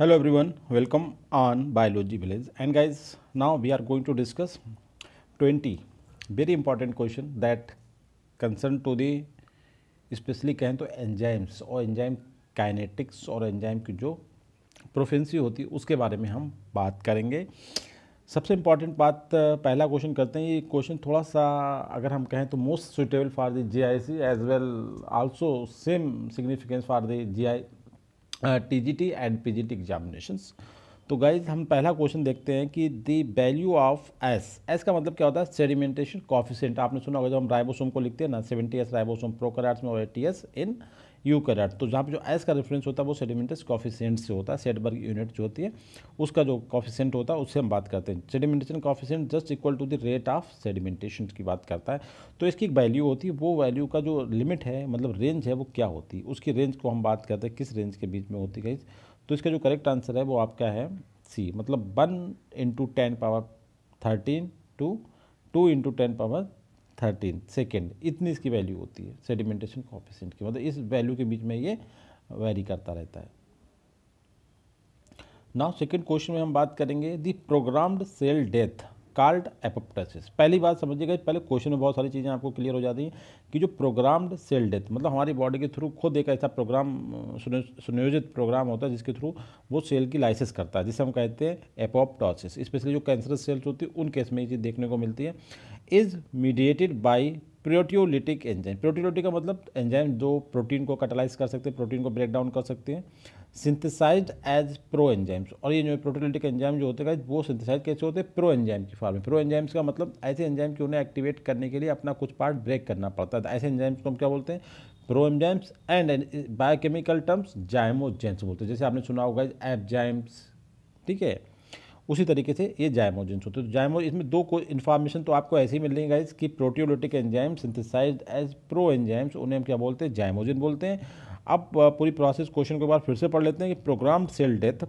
Hello everyone welcome on biology village and guys now we are going to discuss 20 very important question that concern to the specially कहें तो enzymes और enzyme kinetics और enzyme की जो proficiency होती है उसके बारे में हम बात करेंगे सबसे इम्पॉर्टेंट बात पहला क्वेश्चन करते हैं ये क्वेश्चन थोड़ा सा अगर हम कहें तो most suitable for the G I C as well also same significance for the G I T G T and P G T examination तो गाइज हम पहला क्वेश्चन देखते हैं कि the value of S S का मतलब क्या होता है सेडिमेंटेशन कॉफिशेंट आपने सुना होगा जब हम राइबोसोम को लिखते हैं ना सेवेंटी एस राइबोसोम प्रोकर में और एटी एस इन यू का डाट तो जहाँ पर जो एस का रेफरेंस होता है वो सेडिमेंटस कॉफिशेंट से होता है सेटबर्ग यूनिट जो होती है उसका जो कॉफिशेंट होता है उससे हम बात करते हैं sedimentation coefficient just equal to the rate of sedimentation की बात करता है तो इसकी एक वैल्यू होती है वो वैल्यू का जो लिमिट है मतलब रेंज है वो क्या होती है उसकी रेंज को हम बात करते हैं किस रेंज के बीच में होती है तो इसका जो करेक्ट आंसर है वो आपका है सी मतलब one into ten power thirteen to two into ten power thirteen second इतनी इसकी वैल्यू होती है सेडिमेंटेशन कॉफिशेंट की मतलब इस वैल्यू के बीच में ये वेरी करता रहता है नाउ सेकेंड क्वेश्चन में हम बात करेंगे the programmed cell death called apoptosis पहली बात समझिएगा पहले क्वेश्चन में बहुत सारी चीज़ें आपको क्लियर हो जाती हैं कि जो प्रोग्राम्ड सेल डेथ मतलब हमारी बॉडी के थ्रू खुद एक ऐसा प्रोग्राम सुनियोजित प्रोग्राम होता है जिसके थ्रू वो सेल की लाइसिस करता है जिसे हम कहते हैं एपोप्टोसिस स्पेशली जो कैंसरस सेल्स होती है उन केस में ये चीज़ देखने को मिलती है is mediated by proteolytic enzyme proteolytic का मतलब एंजाइम जो प्रोटीन को कटालाइज कर सकते हैं प्रोटीन को ब्रेक डाउन कर सकते हैं सिंथिसाइज एज प्रो एंजाइम्स और ये जो है एंजाइम जो होते हैं वो सिंथेसाइज कैसे होते हैं प्रो एंजाइम की फॉर्म में प्रो एंजाइम्स का मतलब ऐसे एंजाइम की उन्हें एक्टिवेट करने के लिए अपना कुछ पार्ट ब्रेक करना पड़ता है ऐसे एंजाइम्स को हम क्या बोलते हैं pro enzymes and biochemical terms zymogens बोलते हैं जैसे आपने सुना होगा एप जाइम्स ठीक है उसी तरीके से ये जायमोजेंस होते हैं तो जायमो इसमें दो को इन्फॉर्मेशन तो आपको ऐसे ही मिल रही गाइज कि proteolytic enzyme synthesize as pro enzymes उन्हें हम क्या बोलते हैं जायमोजन बोलते हैं अब पूरी प्रोसेस क्वेश्चन के बाद फिर से पढ़ लेते हैं कि program cell death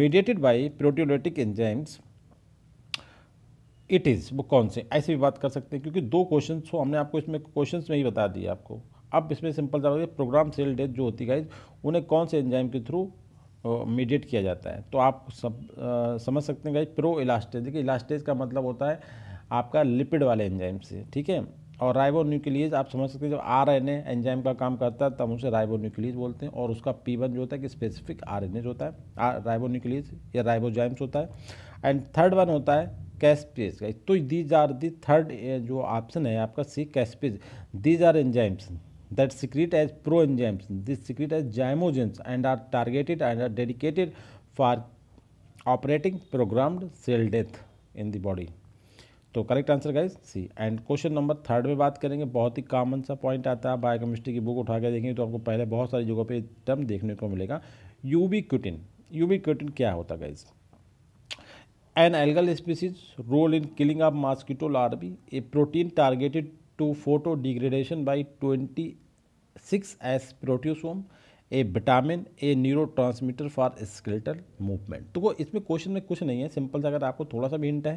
mediated by proteolytic enzymes it is वो कौन से ऐसे भी बात कर सकते हैं क्योंकि दो क्वेश्चन हो हमने आपको इसमें क्वेश्चन में ही बता दिया आपको अब इसमें सिंपल जवाब प्रोग्राम सेल डेथ जो होती है उन्हें कौन से एंजाइम के थ्रू मीडिएट किया जाता है तो आप सब आ, समझ सकते हैं भाई प्रो इलास्टेज देखिए इलास्टेज का मतलब होता है आपका लिपिड वाले एंजाइम से ठीक है और राइबो न्यूक्लियज आप समझ सकते हैं जब आर एन एंजाइम का काम करता है तब उसे राइबो न्यूक्लियज बोलते हैं और उसका पी वन जो होता है कि स्पेसिफिक आर एन होता है राइबो न्यूक्लियज या राइबोजाइम्स होता है एंड थर्ड वन होता है कैसपेज का तो दीज आर दी थर्ड जो ऑप्शन है आपका C caspase these are enzymes that secrete as proenzymes. This secrete as zymogens and are targeted and are dedicated for operating programmed cell death in the body. तो correct answer guys C and question number third में बात करेंगे बहुत ही common सा point आता है biochemistry की book उठा के देखेंगे तो आपको पहले बहुत सारी जगहों पे टर्म देखने को मिलेगा यूबी क्यूटिन यूबी क्यूटिन क्या होता guys an algal species role in killing of mosquito larvae a protein targeted to photo degradation by six S proteasome a vitamin a neurotransmitter for skeletal movement तो इसमें question में कुछ नहीं है simple सा अगर आपको थोड़ा सा भी हिंट है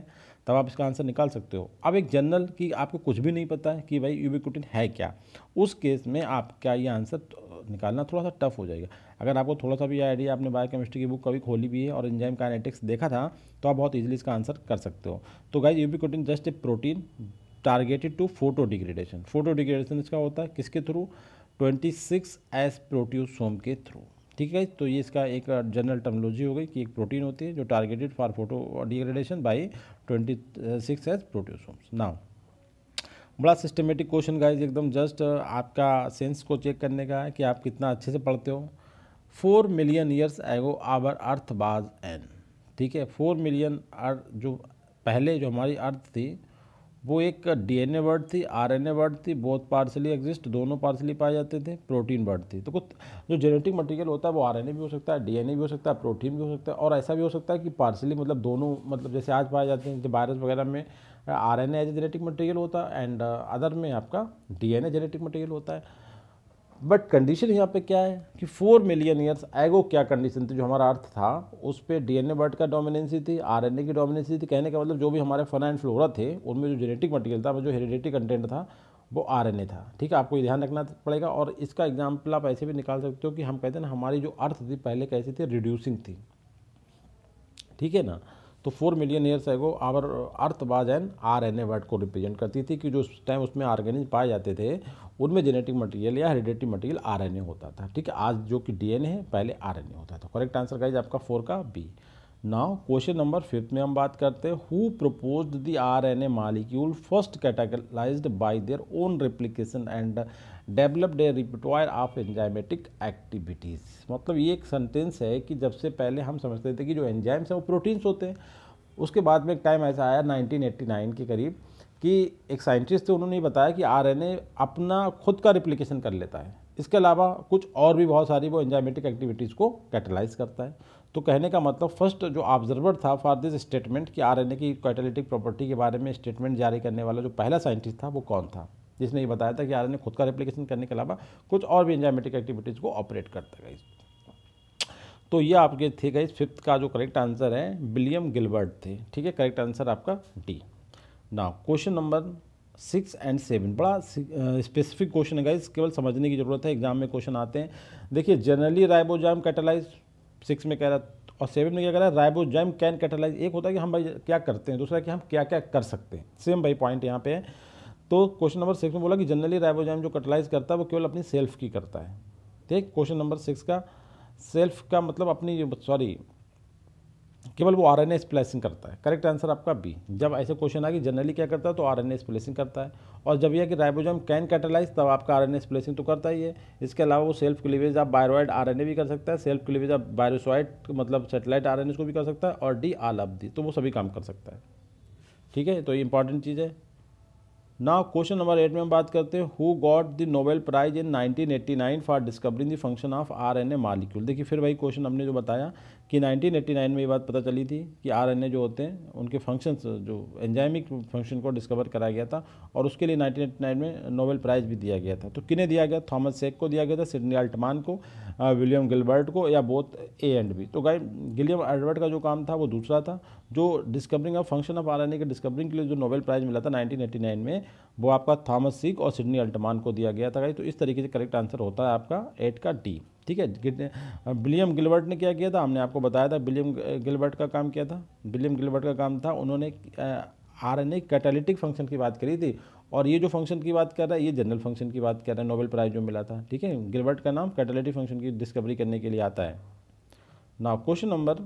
तब आप इसका आंसर निकाल सकते हो अब एक जनरल कि आपको कुछ भी नहीं पता है कि भाई यूबिकुटिन है क्या उस केस में आपका ये आंसर तो, निकालना थोड़ा सा टफ हो जाएगा अगर आपको थोड़ा सा भी आइडिया आपने बायो केमिस्ट्री की बुक कभी खोली भी है और इंजाइम काइनेटिक्स देखा था तो आप बहुत ईजिली इसका आंसर कर सकते हो तो guys ubiquitin just a protein targeted to photo degradation photo degradation इसका होता है किसके थ्रू 26 सिक्स एस प्रोट्यूसोम के थ्रू ठीक है तो ये इसका एक जनरल टर्मोलॉजी हो गई कि एक प्रोटीन होती है जो targeted for photo degradation by twenty six S proteasomes now बड़ा सिस्टमेटिक क्वेश्चन गाइज एकदम जस्ट uh, आपका सेंस को चेक करने का है कि आप कितना अच्छे से पढ़ते हो four million years ago our earth was an ठीक है फोर मिलियन अर्थ जो पहले जो हमारी अर्थ थी वो एक डीएनए वर्ड थी आरएनए वर्ड थी बहुत पार्सली एग्जिस्ट दोनों पार्सली पाए जाते थे प्रोटीन वर्ड थी तो कुछ जो जेनेटिक मटेरियल होता है वो आरएनए भी हो सकता है डीएनए भी हो सकता है प्रोटीन भी हो सकता है और ऐसा भी हो सकता है कि पार्सली मतलब दोनों मतलब जैसे आज पाए जाते हैं जैसे वायरस वगैरह में R N A genetic material होता है एंड अदर में आपका D N A genetic material होता है बट कंडीशन यहाँ पे क्या है कि फोर मिलियन ईयर्स एगो क्या कंडीशन थी जो हमारा अर्थ था उस पर डी एन ए बर्ड का डोमिनेंसी थी आर एन ए की डोमिनेंसी थी कहने का मतलब जो भी हमारे फना एंड फ्लोरा थे उनमें जो जेनेटिक मटेरियल था जो हेरिडेटिक कंटेंट था वो आर एन ए था ठीक है आपको ये ध्यान रखना पड़ेगा और इसका एग्जाम्पल आप ऐसे भी निकाल सकते हो कि हम कहते हैं ना हमारी जो अर्थ थी पहले कैसी थी रिड्यूसिंग थी ठीक है ना तो फोर मिलियन ईयर्स वो our earth was an R N A world को रिप्रेजेंट करती थी कि जो उस टाइम उसमें ऑर्गेनिज पाए जाते थे उनमें जेनेटिक मटेरियल या hereditary material R N A होता था ठीक है आज जो कि डी एन ए है पहले आर एन ए होता था करेक्ट आंसर गाइज आपका फोर का B now question number fifth में हम बात करते हैं who propose the R N A molecule first catalyse by their own replication and developed a repertoire of enzymatic activities मतलब ये एक सेंटेंस है कि जब से पहले हम समझते थे कि जो एंजाइम्स हैं वो प्रोटीन्स होते हैं उसके बाद में एक टाइम ऐसा आया 1989 के करीब कि एक साइंटिस्ट थे उन्होंने बताया कि आरएनए अपना खुद का रिप्लीकेशन कर लेता है इसके अलावा कुछ और भी बहुत सारी वो एंजाइमेटिक एक्टिविटीज़ को कैटलाइज करता है तो कहने का मतलब फर्स्ट जो ऑब्जर्वर था फॉर दिस स्टेटमेंट कि आरएनए की कैटालिटिक प्रॉपर्टी के बारे में स्टेटमेंट जारी करने वाला जो पहला साइंटिस्ट था वो कौन था जिसने ये बताया था कि आरएनए खुद का रेप्लीकेशन करने के अलावा कुछ और भी एंजाइमेटिक एक्टिविटीज़ को ऑपरेट करता गई तो ये आपके थे गए फिफ्थ का जो करेक्ट आंसर है विलियम गिलबर्ट थे ठीक है करेक्ट आंसर आपका डी ना question number six and seven बड़ा स्पेसिफिक क्वेश्चन है गाइस केवल समझने की ज़रूरत है एग्जाम में क्वेश्चन आते हैं देखिए जनरली राइबोजाम कैटेलाइज सिक्स में कह रहा और सेवन में क्या कह रहा है राइबोजाइम कैन कैटलाइज एक होता है कि हम भाई क्या करते हैं दूसरा कि हम क्या क्या कर सकते हैं सेम भाई पॉइंट यहाँ पे है तो क्वेश्चन नंबर सिक्स में बोला कि जनरली राइबोजाइम जो कैटलाइज करता है वो केवल अपनी सेल्फ की करता है ठीक क्वेश्चन नंबर सिक्स का सेल्फ का मतलब अपनी सॉरी केवल वो आर एन स्प्लेसिंग करता है करेक्ट आंसर आपका बी जब ऐसे क्वेश्चन आएगी जनरली क्या करता है तो आर एन स्प्लेसिंग करता है और जब यह कि राइबोजोम कैन कैटलाइज तब आपका आर एन स्प्लेसिंग तो करता ही है इसके अलावा वो सेल्फ क्लीवेज आप बायरोइड आर एन ए भी कर सकता है सेल्फ क्लीवेज आप बायरोसॉइड मतलब सेटेलाइट आर एन को भी कर सकता है और डी आल दी तो वो सभी काम कर सकता है ठीक है तो ये इंपॉर्टेंट चीज़ है ना क्वेश्चन नंबर एट में हम बात करते हैं who got the Nobel prize in 1989 for discovering the function of R N A molecule देखिए फिर वही क्वेश्चन हमने जो बताया कि 1989 में ये बात पता चली थी कि आर जो होते हैं उनके फंक्शन जो एंजाइमिक फंक्शन को डिस्कवर कराया गया था और उसके लिए 1989 में नोबेल प्राइज़ भी दिया गया था तो किन्हें दिया गया थॉमस सेक को दिया गया था सिडनी अल्टमान को विलियम गिलबर्ट को या बोथ ए एंड बी तो गाय विलियम एडवर्ट का जो काम था वो दूसरा था जो discovering of function of R के डिस्कवरिंग के लिए जो नोबेल प्राइज़ मिला था नाइनटीन में वो आपका थॉमस सीक और सिडनी अल्टमान को दिया गया था तो इस तरीके से करेक्ट आंसर होता है आपका एट का डी ठीक है विलियम गिलबर्ट ने क्या किया था हमने आपको बताया था विलियम गिलबर्ट का काम किया था विलियम गिलबर्ट का काम था उन्होंने आरएनए कैटालिटिक फंक्शन की बात करी थी और ये जो फंक्शन की बात कर रहा है ये जनरल फंक्शन की बात कर रहा है नोबेल प्राइज़ जो मिला था ठीक है गिलबर्ट का नाम कैटालिटिक फंक्शन की डिस्कवरी करने के लिए आता है ना क्वेश्चन नंबर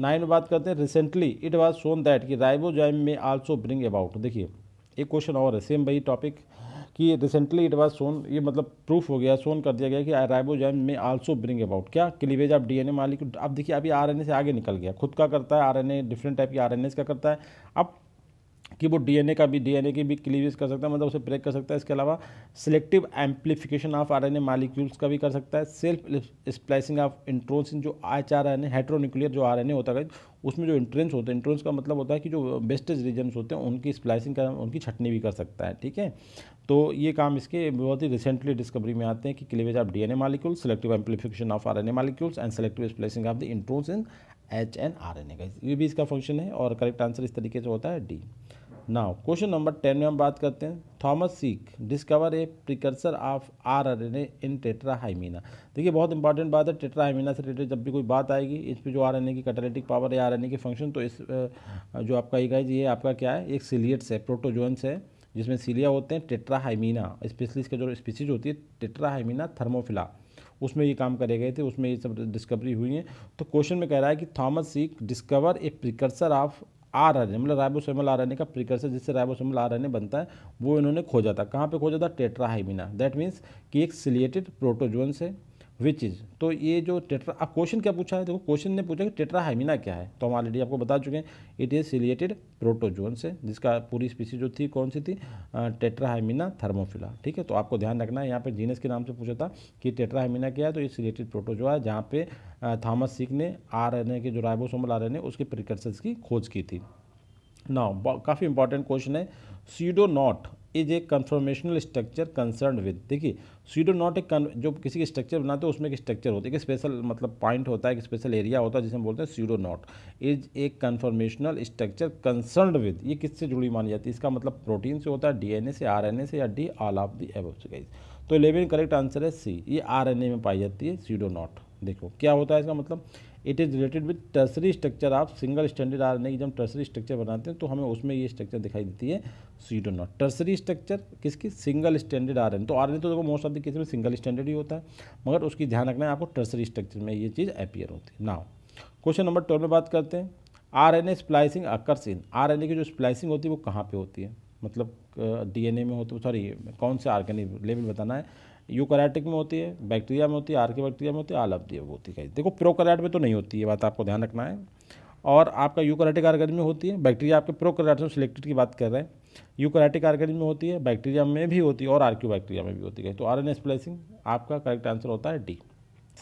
नाइन बात करते हैं recently it was shown that कि राइबोजाइम में आल्सो ब्रिंग अबाउट देखिए एक क्वेश्चन और है सेम भाई टॉपिक कि रिसेंटली इट वाज सोन ये मतलब प्रूफ हो गया सोन कर दिया गया कि राइबोजाइम में आल्सो ब्रिंग अबाउट क्या क्लीवेज ऑफ डीएनए मालिक अब देखिए अभी आरएनए से आगे निकल गया खुद का करता है आरएनए डिफरेंट टाइप के आरएनए का करता है अब कि वो डीएनए का भी डीएनए की भी क्लीवेज कर सकता है मतलब उसे ब्रेक कर सकता है इसके अलावा selective amplification of RNA molecules का भी कर सकता है सेल्फ स्प्लाइसिंग ऑफ इंट्रोन्स जो एच आर एन हेट्रोन्यूक्लियर जो आर होता है उसमें जो इंट्रेंस होते हैं इंट्रेंस का मतलब होता है कि जो बेस्टेज रीजन होते हैं उनकी स्प्लाइसिंग का उनकी छटनी भी कर सकता है ठीक है तो ये काम इसके बहुत ही रिसेंटली डिस्कवरी में आते हैं कि cleavage of DNA molecule selective amplification of RNA molecules and selective splicing of the introns in H N R N A का ये भी इसका फंक्शन है और करेक्ट आंसर इस तरीके से होता है D now question number ten में हम बात करते हैं Thomas Cech discover a precursor of R R N A in Tetrahymena देखिए बहुत इंपॉर्टेंट बात है टेट्राहाइमीना से रिलेटेड जब भी कोई बात आएगी इस पर जो आर एन ए की कैटालिटिक पावर या आर एन ए की फंक्शन तो इस जो आपका ये है ये आपका क्या है एक सिलियट्स है प्रोटोजोन्स है जिसमें सीलिया होते हैं टेट्राहाइमीना स्पेशली इसका जो स्पीसीज होती है टेट्राहाइमीना थर्मोफिला उसमें ये काम करे गए थे उसमें ये सब डिस्कवरी हुई है तो क्वेश्चन में कह रहा है कि Thomas Cech discover a precursor of R R मतलब राइबोसोमल आर का प्रिकर्सर जिससे राइबोसोमल आर बनता है वो इन्होंने खोजा था कहाँ पे खोजा था टेट्राहाइमिना दैट मीन्स कि एक सिलिएटेड प्रोटोजोन से विच इज़ तो ये जो टेट्रा अब क्वेश्चन क्या पूछा है देखो क्वेश्चन ने पूछा कि टेट्राहाइमिना क्या है तो हम ऑलरेडी आपको बता चुके हैं इट इज़ रिलेटेड प्रोटोजोन से जिसका पूरी स्पीसी जो थी कौन सी थी टेट्राहाइमिना थर्मोफिला ठीक है तो आपको ध्यान रखना है यहाँ पे जीनस के नाम से पूछा था कि टेट्राहाइमिना क्या है तो इस रिलेटेड प्रोटोजोआ है जहाँ पे थॉमस सिक ने आर एन ए के जो राइबोसोमल आर एन ए उसके प्रिकर्सर्स की खोज की थी ना काफ़ी इंपॉर्टेंट क्वेश्चन है pseudo knot is a conformational structure concern with देखिए सीडो नॉट ए जो किसी की स्ट्रक्चर बनाते हैं उसमें एक स्ट्रक्चर होता है एक स्पेशल मतलब पॉइंट होता है एक स्पेशल एरिया होता है जिसे हम बोलते हैं pseudo knot is a conformational structure concern with ये किससे जुड़ी मानी जाती है इसका मतलब प्रोटीन से होता है डीएनए से आरएनए से या डी ऑल ऑफ दी एब तो इलेवन करेक्ट आंसर है सी ये आरएनए में पाई जाती है सीडो नॉट देखो क्या होता है इसका मतलब it is related with tertiary structure आप सिंगल स्टैंडर्ड आर नहीं जब टर्सरी स्ट्रक्चर बनाते हैं तो हमें उसमें ये स्ट्रक्चर दिखाई देती है डो नॉट टर्सरी स्ट्रक्चर किसकी सिंगल स्टैंडर्ड आर तो आर तो देखो मोस्ट ऑफ द केस में सिंगल स्टैंडर्ड ही होता है मगर उसकी ध्यान रखना है आपको टर्सरी स्ट्रक्चर में ये चीज़ अपियर होती है नाउ क्वेश्चन नंबर ट्वेल्व में बात करते हैं R N A splicing occurs in R N A की जो स्प्लाइसिंग होती है वो कहाँ पर होती है मतलब डी एन ए में होती है सॉरी कौन से आर्गेनिक लेवल बताना है यूकैरियोटिक में होती है बैक्टीरिया में होती है आर के बैक्टीरिया में होती है आल ऑफ होती है देखो प्रोकैरियोट में तो नहीं होती है बात आपको ध्यान रखना है और आपका यूकैरियोटिक ऑर्गेनिज्म में होती है बैक्टीरिया आपके प्रोकैरियोट सिलेक्टेड की बात कर रहे हैं यूकैरियोटिक ऑर्गेनिज्म में होती है बैक्टीरिया में भी होती है और आरक्यू बैक्टीरिया में भी होती है तो आर एन स्प्लेसिंग आपका करेक्ट आंसर होता है डी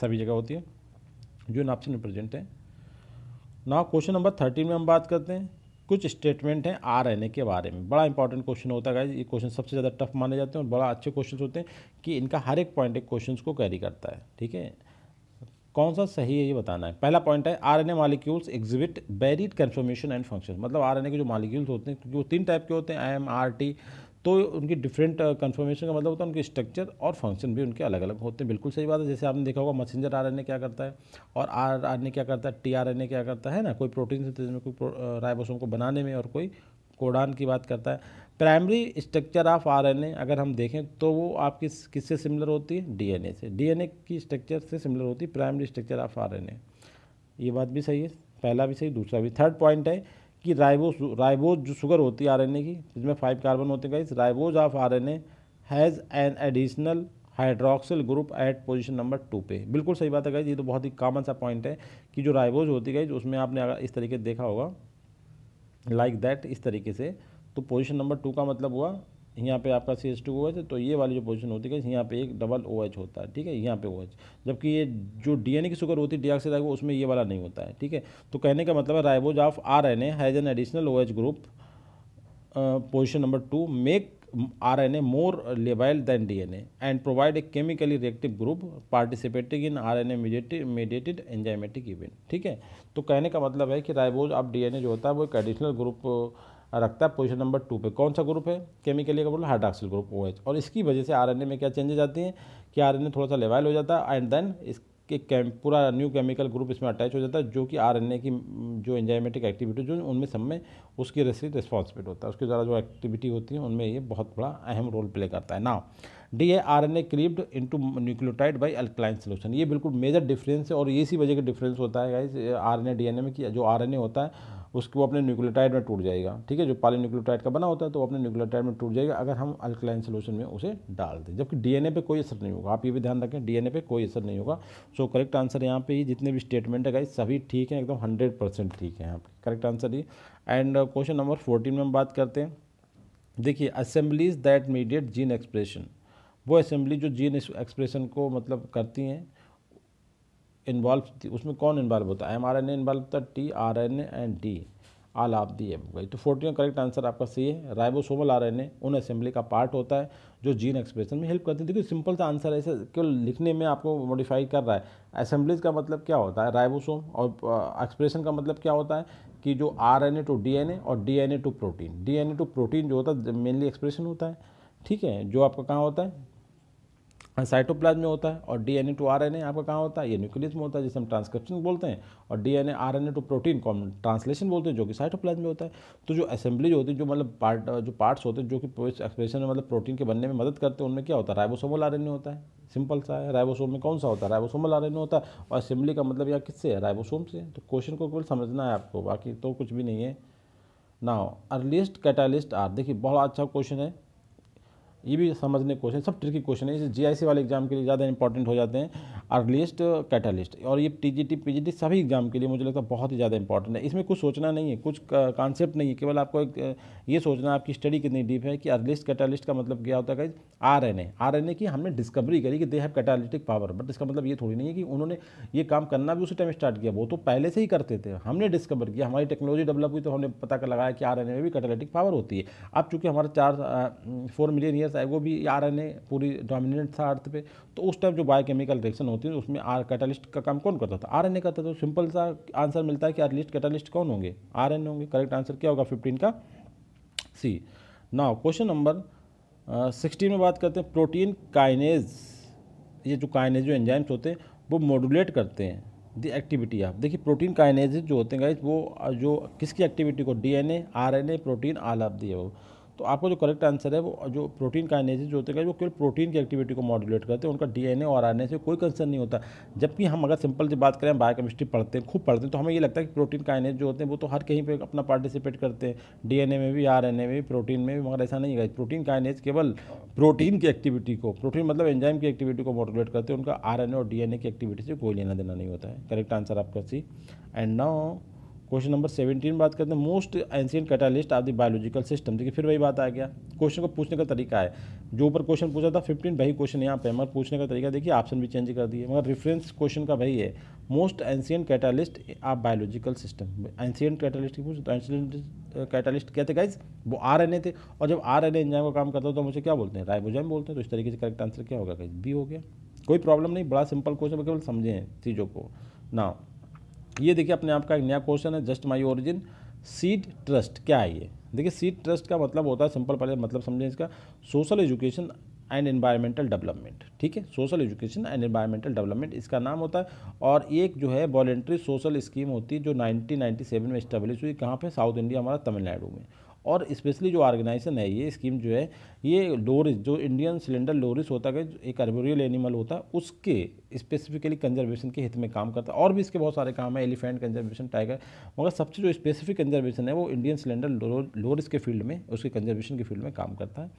सभी जगह होती है जो इन ऑप्शन रिप्रेजेंट प्रेजेंट है ना क्वेश्चन नंबर थर्टीन में हम बात करते हैं कुछ स्टेटमेंट हैं आर एन ए के बारे में बड़ा इंपॉर्टेंट क्वेश्चन होता है ये क्वेश्चन सबसे ज़्यादा टफ माने जाते हैं और बड़ा अच्छे क्वेश्चन होते हैं कि इनका हर एक पॉइंट एक क्वेश्चन को कैरी करता है ठीक है कौन सा सही है ये बताना है पहला पॉइंट है R N A molecules exhibit varied conformation and function मतलब आर एन ए के जो मालिक्यूल्स होते हैं क्योंकि वो तीन टाइप के होते हैं आई एम आर टी तो उनकी डिफरेंट कन्फर्मेशन uh, का मतलब होता है उनके स्ट्रक्चर और फंक्शन भी उनके अलग अलग होते हैं बिल्कुल सही बात है जैसे आपने देखा होगा मैसेंजर आर क्या करता है और आर आर क्या करता है टी आर क्या करता है ना कोई प्रोटीन सिंथेसिस में कोई रायबोसोम uh, को बनाने में और कोई कोडान की बात करता है प्राइमरी स्ट्रक्चर ऑफ आर अगर हम देखें तो वो आपकी किससे सिमिलर होती है डी से डी की स्ट्रक्चर से सिमिलर होती है प्राइमरी स्ट्रक्चर ऑफ आर ये बात भी सही है पहला भी सही दूसरा भी थर्ड पॉइंट है कि राइबोस राइबोज जो शुगर होती है आर की जिसमें फाइव कार्बन होते हैं ribose of R has an additional hydroxyl group at position number two पे बिल्कुल सही बात है गई ये तो बहुत ही कॉमन सा पॉइंट है कि जो राइबोज होती गई उसमें आपने अगर इस तरीके देखा होगा लाइक like दैट इस तरीके से तो पोजीशन नंबर टू का मतलब हुआ यहाँ पे आपका C S two O H तो ये वाली जो पोजीशन होती है यहाँ पे एक डबल ओ एच होता है ठीक है यहाँ पे ओ एच जबकि ये जो ए की शुगर होती है डी डीऑक्सीराइज उसमें ये वाला नहीं होता है ठीक है तो कहने का मतलब है ribose of R N A has an additional O H group position number two make R N A more labile than D N A and provide a chemically reactive group participating in R N A mediated enzymatic event ठीक है तो कहने का मतलब है कि ribose of D N A जो होता है वो एक एडिशनल ग्रुप रखता है पोजीशन नंबर टू पे कौन सा ग्रुप है केमिकली अगर बोलो हाइड्रॉक्सिल ग्रुप ओ OH। और इसकी वजह से आरएनए में क्या चेंजेज आती हैं कि आरएनए थोड़ा सा लेवाइल हो जाता है एंड देन इसके कैम पूरा न्यू केमिकल ग्रुप इसमें अटैच हो जाता है जो कि ए की जो एंजाइमेटिक एक्टिविटी जो उनमें सब में उसकी रिस्पॉन्सिबिलिटी होता है उसके द्वारा जो एक्टिविटी होती है उनमें ये बहुत बड़ा अहम रोल प्ले करता है now D A R N A creeped into nucleotide by alkaline solution ये बिल्कुल मेजर डिफरेंस है और इसी वजह का डिफरेंस होता है R N A D N A में कि जो आर एन ए होता है उसको अपने न्यूक्लियोटाइड में टूट जाएगा ठीक है जो पाली न्यूक्लियोटाइड का बना होता है तो अपने न्यूक्लियोटाइड में टूट जाएगा अगर हम अल्कलाइन सोल्यूशन में उसे डाल दें जबकि डीएनए पे कोई असर नहीं होगा आप ये भी ध्यान रखें डीएनए पे कोई असर नहीं होगा सो करेक्ट आंसर यहाँ पे ही जितने भी स्टेटमेंट है सभी ठीक हैं एकदम हंड्रेड परसेंट ठीक है आपके करेक्ट आंसर ये एंड क्वेश्चन नंबर फोर्टीन में हम बात करते हैं देखिए assemblies that mediate gene expression वो असेंबली जो जीन एक्सप्रेशन को मतलब करती हैं इन्वॉल्व थी उसमें कौन इन्वॉल्व होता है M R N A involve T R N A and D all of the M गई तो फोर्टीन का करेक्ट आंसर आपका सही है राइबोसोमल आर एन ए उन असेंबली का पार्ट होता है जो जीन एक्सप्रेशन में हेल्प करती है देखिए सिंपल सा आंसर है ऐसे केवल लिखने में आपको मॉडिफाई कर रहा है असेंबलीज का मतलब क्या होता है राइबोसोम और एक्सप्रेशन का मतलब क्या होता है कि जो R N A to D N A और D N A to protein D N A to protein जो होता है मेनली एक्सप्रेशन होता है ठीक है जो आपका कहाँ होता है साइटोप्लाज्म हाँ, में होता है और डीएनए टू आरएनए आपका कहाँ होता है ये न्यूक्लियस में होता है जिसे हम ट्रांसक्रिप्शन बोलते हैं और DNA RNA to protein common translation बोलते हैं जो कि साइटोप्लाज्म में होता है तो जो जो होती है जो मतलब पार्ट जो पार्ट्स होते हैं जो कि एक्सप्रेशन में मतलब प्रोटीन के बनने में मदद करते हैं उनमें क्या होता है राइबोसोमल आर होता है सिंपल सा है राइबोसोम में कौन सा होता है राइबोसोमल आर होता है और असेंबली का मतलब यहाँ किससे है राइबोसोम से तो क्वेश्चन को केवल समझना है आपको बाकी तो कुछ भी नहीं है ना अर्लीस्ट कैटालिस्ट आर देखिए बहुत अच्छा क्वेश्चन है ये भी समझने क्वेश्चन सब ट्रिकी क्वेश्चन है जैसे जी वाले एग्जाम के लिए ज़्यादा इंपॉर्टेंट हो जाते हैं अर्लीस्ट कैटालिस्ट और ये T G T P G T सभी एग्जाम के लिए मुझे लगता है बहुत ही ज़्यादा इंपॉर्टेंट है इसमें कुछ सोचना नहीं है कुछ कॉन्सेप्ट नहीं है केवल आपको एक ये सोचना है आपकी स्टडी कितनी डीप है कि अर्लीस्ट कैटलिस्ट का मतलब क्या होता है R N A R N A की हमने डिस्कवरी करी कि they have catalytic power but इसका मतलब ये थोड़ी नहीं है कि उन्होंने ये काम करना भी उसी टाइम स्टार्ट किया वो तो पहले से ही करते थे हमने डिस्कवर किया हमारी टेक्नोलॉजी डेवलप हुई तो हमने पता लगाया कि आर एन ए में भी कैटालिटिक पावर होती है अब चूँकि हमारा चार फोर मिलियन ईयर्स एस वो भी आर एन ए पूरी डोमिनेंट था अर्थ पे तो उस टाइम जो बायोकेमिकल रिएक्शन होती है उसमें आर कैटलिस्ट का काम कौन करता था आर एन ए करता था तो सिंपल सा आंसर मिलता है कि आरलिस्ट कैटलिस्ट कौन होंगे आर एन होंगे करेक्ट आंसर क्या होगा फिफ्टीन का C now question number sixteen में बात करते हैं प्रोटीन काइनेज ये जो काइनेज जो एंजाइम्स होते हैं वो मॉडुलेट करते हैं दी एक्टिविटी आप देखिए प्रोटीन काइनेजेस जो होते हैं गाइज वो जो किसकी एक्टिविटी को डीएनए आरएनए प्रोटीन आल आप दिए वो तो आपका जो करेक्ट आंसर है वो जो प्रोटीन काइनेजेस जो होते हैं वो केवल प्रोटीन की एक्टिविटी को मॉड्यूलेट करते हैं उनका डीएनए और आरएनए से कोई कंसर्न नहीं होता जबकि हम अगर सिंपल से बात करें बायोकेमिस्ट्री पढ़ते हैं खूब पढ़ते हैं तो हमें ये लगता है कि प्रोटीन काइनेज जो होते हैं वो तो हर कहीं पर अपना पार्टिसिपेट करते हैं ए में भी आर में भी प्रोटीन में भी मगर ऐसा नहीं है प्रोटीन काइनेज केवल प्रोटीन की एक्टिविटी को प्रोटीन मतलब एंजाइम की एक्टिविटी को मॉड्यूलेट करते हैं उनका आर और डी की एक्टिविटी से कोई लेना देना नहीं होता है करेक्ट आंसर आपका C and now question number seventeen बात करते हैं most ancient catalyst of the biological system देखिए फिर वही बात आ गया क्वेश्चन को पूछने का तरीका है जो ऊपर क्वेश्चन पूछा था फिफ्टीन वही क्वेश्चन यहाँ पे मगर पूछने का तरीका देखिए ऑप्शन भी चेंज कर दिए मगर रेफरेंस क्वेश्चन का वही है most ancient catalyst of biological system ancient catalyst की पूछ तो एंशियंट कैटालिस्ट थे गाइज वो आर एन ए थे और जब आर एन ए एंजाइम का काम करता हो तो मुझे क्या बोलते हैं राइबोजाइम बोलते हैं तो इस तरीके से करेक्ट आंसर क्या होगा गाइज बी हो गया कोई प्रॉब्लम नहीं बड़ा सिंपल क्वेश्चन केवल समझें चीज़ों को ना ये देखिए अपने आप का एक नया क्वेश्चन है just my origin seat trust क्या है ये देखिए सीट ट्रस्ट का मतलब होता है सिंपल पहले मतलब समझें इसका social education and environmental development ठीक है social education and environmental development इसका नाम होता है और एक जो है वॉलेंट्री सोशल स्कीम होती है जो 1997 में इस्टेब्लिश हुई कहाँ पे साउथ इंडिया हमारा तमिलनाडु में और स्पेशली जो ऑर्गेनाइजेशन है ये स्कीम जो है ये लोरिस जो इंडियन सिलेंडर लोरिस होता है एक अर्बोरियल एनिमल होता है उसके स्पेसिफिकली कंजर्वेशन के हित में काम करता है और भी इसके बहुत सारे काम है एलिफेंट कंजर्वेशन टाइगर मगर सबसे जो स्पेसिफिक कंजर्वेशन है वो इंडियन सिलेंडर लोरिस के फील्ड में उसके कंजर्वेशन के फील्ड में काम करता है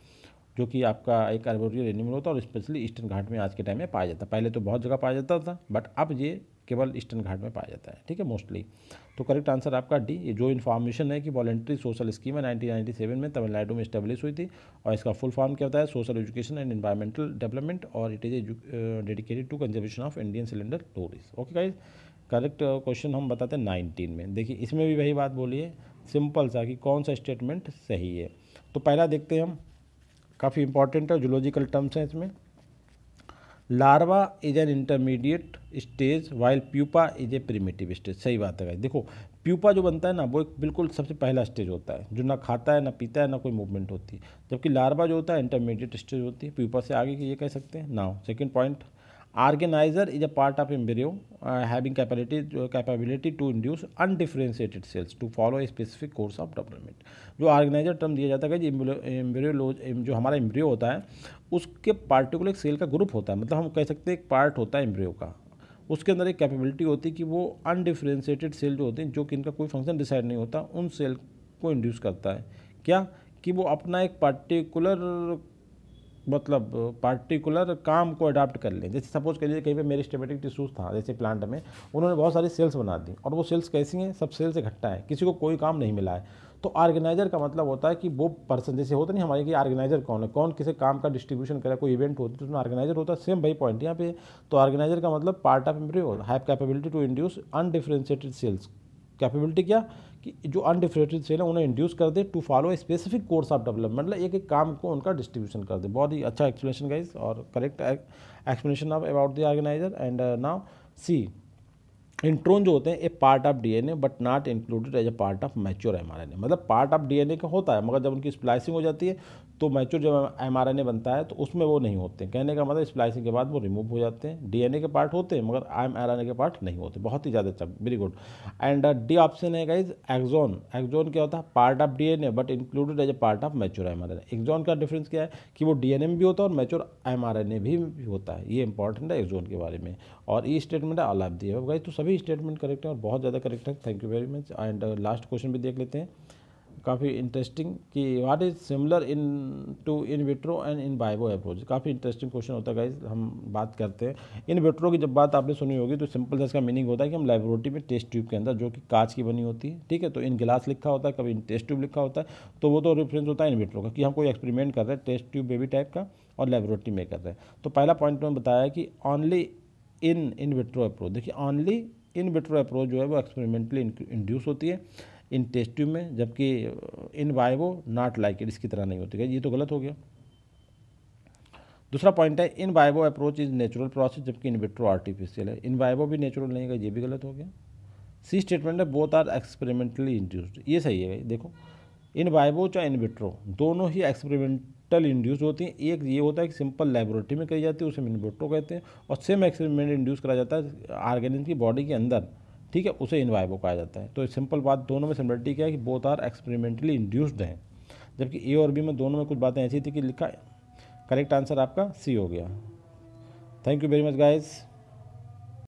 जो कि आपका एक अर्बोरियल एनिमल होता है और स्पेशली ईस्टर्न घाट में आज के टाइम में पाया जाता है पहले तो बहुत जगह पाया जाता था बट अब ये केवल ईस्टर्न घाट में पाया जाता है ठीक है मोस्टली तो करेक्ट आंसर आपका डी ये जो इन्फॉर्मेशन है कि वॉलेंट्री सोशल स्कीम है नाइनटीन में तमिलनाडु में स्टेब्लिश हुई थी और इसका फुल फॉर्म क्या होता है social education and environmental development और it is dedicated to conservation of Indian slender lorises okay guys correct question हम बताते हैं नाइनटीन में देखिए इसमें भी वही बात बोलिए सिंपल सा कि कौन सा स्टेटमेंट सही है तो पहला देखते हैं हम काफ़ी इंपॉर्टेंट है जूलॉजिकल टर्म्स हैं इसमें larva is an intermediate stage while pupa is a primitive stage सही बात है भाई देखो प्यूपा जो बनता है ना वो एक बिल्कुल सबसे पहला स्टेज होता है जो ना खाता है ना पीता है ना कोई मूवमेंट होती है जबकि लार्वा जो होता है इंटरमीडिएट स्टेज होती है प्यूपा से आगे की ये कह सकते हैं now second point Organizer is a part of embryo having uh, having capability to induce to cells to follow a specific course of development जो ऑर्गेनाइजर टर्म दिया जाता है कि एम्ब्रियो जो हमारा एम्ब्रियो होता है उसके पार्टिकुलर एक सेल का ग्रुप होता है मतलब हम कह सकते हैं एक पार्ट होता है एम्ब्रियो का उसके अंदर एक कैपेबिलिटी होती है कि वो अनडिफ्रेंशिएटेड सेल जो होते हैं जो कि इनका कोई फंक्शन डिसाइड नहीं होता उन सेल को इंड्यूस करता है क्या कि वो अपना एक पार्टिकुलर मतलब पार्टिकुलर काम को अडाप्ट कर लें जैसे सपोज करिए कहीं पे स्टेमेटिक टिश्यूज था जैसे प्लांट में उन्होंने बहुत सारी सेल्स बना दी और वो सेल्स कैसी हैं सब सेल्स इकट्ठा है किसी को कोई काम नहीं मिला है तो ऑर्गेनाइजर का मतलब होता है कि वो पर्सन जैसे होता नहीं हमारे कि ऑर्गेनाइजर कौन है कौन किसी काम का डिस्ट्रीब्यूशन करे कोई इवेंट होती है तो उसमें ऑर्गेनाइजर होता है सेम भाई पॉइंट यहाँ पे तो ऑर्गेनाइजर का मतलब part of embryo have capability to induce undifferentiated cells capability क्या कि जो अनडिफ्रेटेड सेल है उन्हें इंड्यूस कर दे to follow a specific course of development मतलब एक एक काम को उनका डिस्ट्रीब्यूशन कर दे बहुत ही अच्छा एक्सप्लेनेशन गाइज और correct explanation of about the organizer and now C intron जो होते हैं a part of DNA but not included as a part of mature mRNA मतलब पार्ट ऑफ डीएनए का होता है मगर जब उनकी स्प्लाइसिंग हो जाती है तो मैच्योर जब एमआरएनए बनता है तो उसमें वो नहीं होते कहने का मतलब स्प्लाइसिंग के बाद वो रिमूव हो जाते हैं डीएनए के पार्ट होते हैं मगर एमआरएनए के पार्ट नहीं होते बहुत ही ज़्यादा अच्छा very good and D option है गाइज एक्जोन एक्जोन क्या होता है part of D but included as a part of mature M exon का डिफरेंस क्या है कि वो डी में भी होता है और मैच्योर एम भी होता है ये इंपॉर्टेंट है एक्जोन के बारे में और ई स्टेटमेंट है आलाप दिया है तो सभी स्टेटमेंट करेक्ट है और बहुत ज़्यादा करेक्ट है thank you very much and last question भी देख लेते हैं काफ़ी इंटरेस्टिंग कि what is similar in to in vitro and in vivo approach काफ़ी इंटरेस्टिंग क्वेश्चन होता है गाइज हम बात करते हैं इन विट्रो की जब बात आपने सुनी होगी तो सिंपल से इसका मीनिंग होता है कि हम लेबोरेटरी में टेस्ट ट्यूब के अंदर जो कि कांच की बनी होती है ठीक है तो इन गिलास लिखा होता है कभी इन टेस्ट ट्यूब लिखा होता है तो वो तो रेफरेंस होता है इन विट्रो का कि हम कोई एक्सपेरिमेंट कर रहे हैं टेस्ट ट्यूब बेबी टाइप का और लेबोरेटरी में कर रहे हैं तो पहला पॉइंट मैंने बताया कि only in in vitro approach देखिए ऑनली इन विट्रो अप्रोच जो है वो एक्सपेरिमेंटली इंड्यूस होती है इन टेस्ट में जबकि in vivo not like it इसकी तरह नहीं होती है ये तो गलत हो गया दूसरा पॉइंट है in vivo approach is natural process जबकि इन विट्रो आर्टिफिशियल है इन वाइवो भी नेचुरल नहीं है ये भी गलत हो गया सी स्टेटमेंट है बोथ आर एक्सपेरिमेंटली इंड्यूस्ड ये सही है देखो इन वाइवो चाहे इन विट्रो दोनों ही एक्सपेरिमेंट टल इंड्यूस होती हैं एक ये होता है कि सिंपल लेबोरेटरी में करी जाती है उसे मिनबोटो कहते हैं और सेम एक्सपेरिमेंट इंड्यूस करा जाता है आर्गेनिज की बॉडी के अंदर ठीक है उसे इनवाइबो कहा जाता है तो सिंपल बात दोनों में सिमिलरिटी क्या है कि बोथ आर एक्सपेरिमेंटली इंड्यूस्ड हैं जबकि ए और बी में दोनों में कुछ बातें ऐसी थी कि लिखा करेक्ट आंसर आपका सी हो गया thank you very much guys